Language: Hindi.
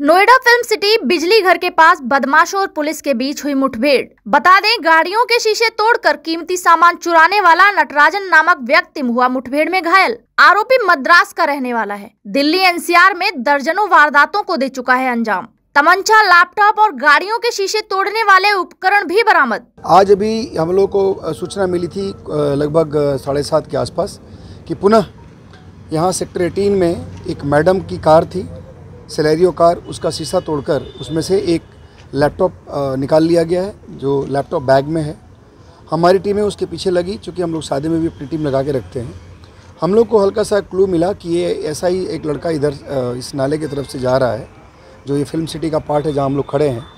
नोएडा फिल्म सिटी बिजली घर के पास बदमाशों और पुलिस के बीच हुई मुठभेड़ बता दें गाड़ियों के शीशे तोड़कर कीमती सामान चुराने वाला नटराजन नामक व्यक्ति हुआ मुठभेड़ में घायल आरोपी मद्रास का रहने वाला है दिल्ली एनसीआर में दर्जनों वारदातों को दे चुका है अंजाम तमंचा लैपटॉप और गाड़ियों के शीशे तोड़ने वाले उपकरण भी बरामद आज अभी हम लोग को सूचना मिली थी लगभग साढ़े सात के आसपास कि पुनः यहाँ सेक्टर 18 में एक मैडम की कार थी सिलेरियो कार उसका शीशा तोड़कर उसमें से एक लैपटॉप निकाल लिया गया है जो लैपटॉप बैग में है हमारी टीमें उसके पीछे लगी चूँकि हम लोग शादी में भी अपनी टीम लगा के रखते हैं हम लोग को हल्का सा क्लू मिला कि ये ऐसा ही एक लड़का इधर इस नाले की तरफ से जा रहा है जो ये फिल्म सिटी का पार्ट है जहाँ हम लोग खड़े हैं